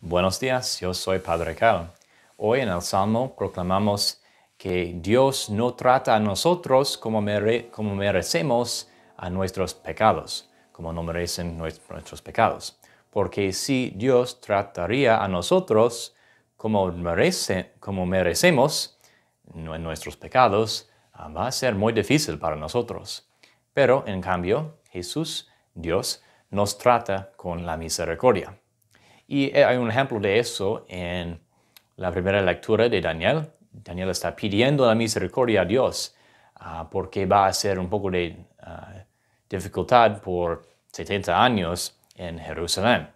Buenos días, yo soy Padre Cal. Hoy en el Salmo proclamamos que Dios no trata a nosotros como, merecemos a nuestros pecados, como no merecen nuestros pecados. Porque si Dios trataría a nosotros como, merecemos nuestros pecados, ah, va a ser muy difícil para nosotros. Pero en cambio, Jesús, Dios, nos trata con la misericordia. Y eh, hay un ejemplo de eso en la primera lectura de Daniel. Daniel está pidiendo la misericordia a Dios ah, porque va a ser un poco de ah, dificultad por 70 años en Jerusalén.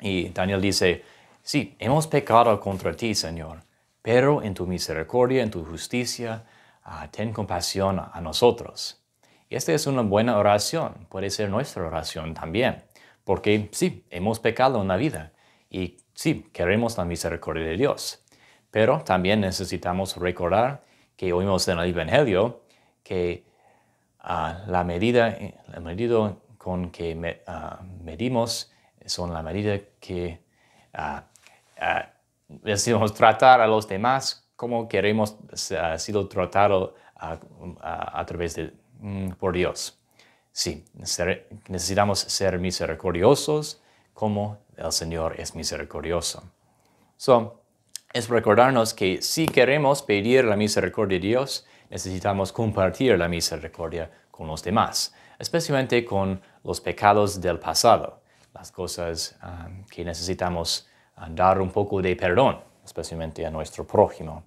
Y Daniel dice, sí, hemos pecado contra ti, Señor, pero en tu misericordia, en tu justicia, ah, ten compasión a nosotros. Y esta es una buena oración, puede ser nuestra oración también, porque sí, hemos pecado en la vida, y sí, queremos la misericordia de Dios, pero también necesitamos recordar que oímos en el Evangelio que ah, la medida, la medida con que ah, medimos son la medida que uh, decimos tratar a los demás como queremos ha sido tratado a, través de mm, por Dios. Sí, necesitamos ser misericordiosos como el Señor es misericordioso. So, es recordarnos que si queremos pedir la misericordia de Dios, necesitamos compartir la misericordia con los demás, especialmente con los pecados del pasado, las cosas um, que necesitamos um, dar un poco de perdón, especialmente a nuestro prójimo.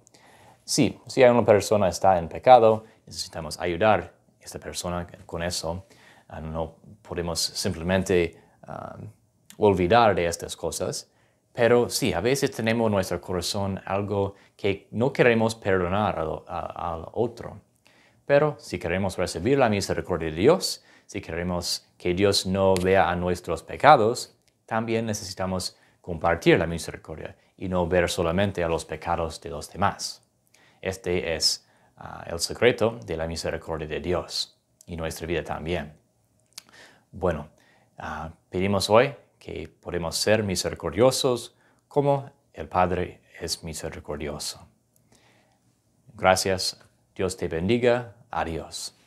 Sí, si una persona está en pecado, necesitamos ayudar a esta persona con eso. Ah, no podemos simplemente um, olvidar de estas cosas, pero sí, a veces tenemos en nuestro corazón algo que no queremos perdonar al, otro. Pero si queremos recibir la misericordia de Dios, si queremos que Dios no vea a nuestros pecados, también necesitamos compartir la misericordia y no ver solamente a los pecados de los demás. Este es ah, el secreto de la misericordia de Dios y nuestra vida también. Bueno, ah, pedimos hoy que podemos ser misericordiosos como el Padre es misericordioso. Gracias, Dios te bendiga, adiós.